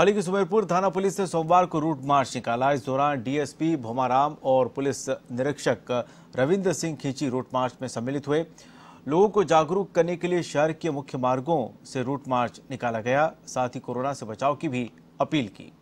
अली की सुमेरपुर थाना पुलिस ने सोमवार को रूट मार्च निकाला इस दौरान डीएसपी भोमाराम और पुलिस निरीक्षक रविंद्र सिंह खींची रूट मार्च में सम्मिलित हुए लोगों को जागरूक करने के लिए शहर के मुख्य मार्गों से रूट मार्च निकाला गया साथ ही कोरोना से बचाव की भी अपील की